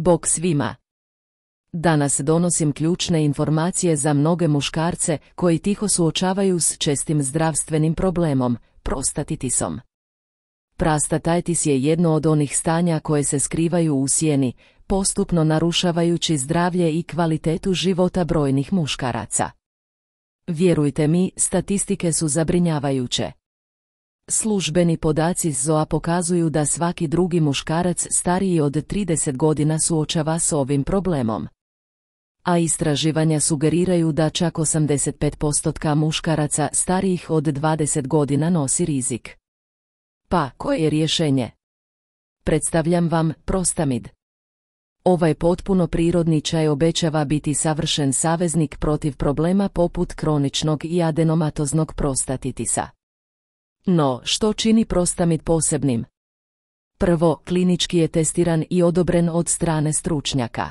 Bog svima! Danas donosim ključne informacije za mnoge muškarce koji tiho suočavaju s čestim zdravstvenim problemom, prostatitisom. Prastatitis je jedno od onih stanja koje se skrivaju u sjeni, postupno narušavajući zdravlje i kvalitetu života brojnih muškaraca. Vjerujte mi, statistike su zabrinjavajuće. Službeni podaci ZOA pokazuju da svaki drugi muškarac stariji od 30 godina suočava s ovim problemom. A istraživanja sugeriraju da čak 85% muškaraca starijih od 20 godina nosi rizik. Pa, koje je rješenje? Predstavljam vam prostamid. Ovaj potpuno prirodni čaj obećava biti savršen saveznik protiv problema poput kroničnog i adenomatoznog prostatitisa. No, što čini prostamid posebnim? Prvo, klinički je testiran i odobren od strane stručnjaka.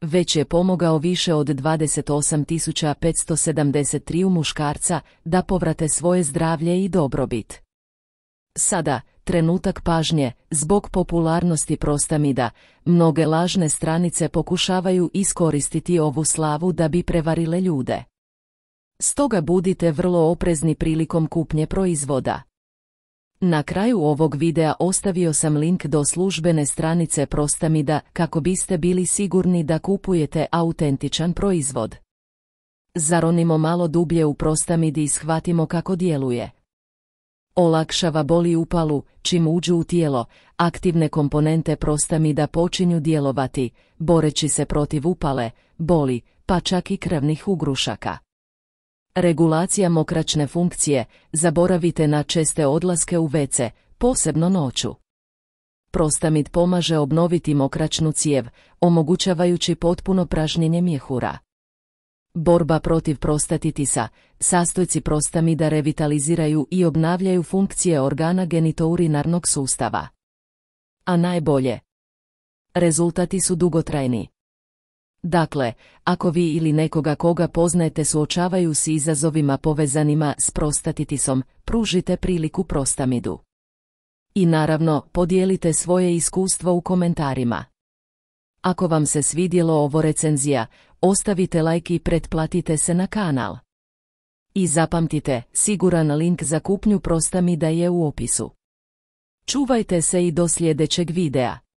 Već je pomogao više od 28.573 muškarca da povrate svoje zdravlje i dobrobit. Sada, trenutak pažnje, zbog popularnosti prostamida, mnoge lažne stranice pokušavaju iskoristiti ovu slavu da bi prevarile ljude. Stoga budite vrlo oprezni prilikom kupnje proizvoda. Na kraju ovog videa ostavio sam link do službene stranice Prostamida kako biste bili sigurni da kupujete autentičan proizvod. Zaronimo malo dublje u Prostamidi i shvatimo kako djeluje. Olakšava boli upalu, čim uđu u tijelo, aktivne komponente Prostamida počinju djelovati, boreći se protiv upale, boli, pa čak i krvnih ugrušaka. Regulacija mokračne funkcije, zaboravite na česte odlaske u WC, posebno noću. Prostamid pomaže obnoviti mokračnu cijev, omogućavajući potpuno pražnjenje mjehura. Borba protiv prostatitisa, sastojci prostamida revitaliziraju i obnavljaju funkcije organa genitourinarnog sustava. A najbolje. Rezultati su dugotrajni. Dakle, ako vi ili nekoga koga poznajete suočavaju s izazovima povezanima s prostatitisom, pružite priliku prostamidu. I naravno, podijelite svoje iskustvo u komentarima. Ako vam se svidjelo ovo recenzija, ostavite like i pretplatite se na kanal. I zapamtite, siguran link za kupnju prostamida je u opisu. Čuvajte se i do sljedećeg videa.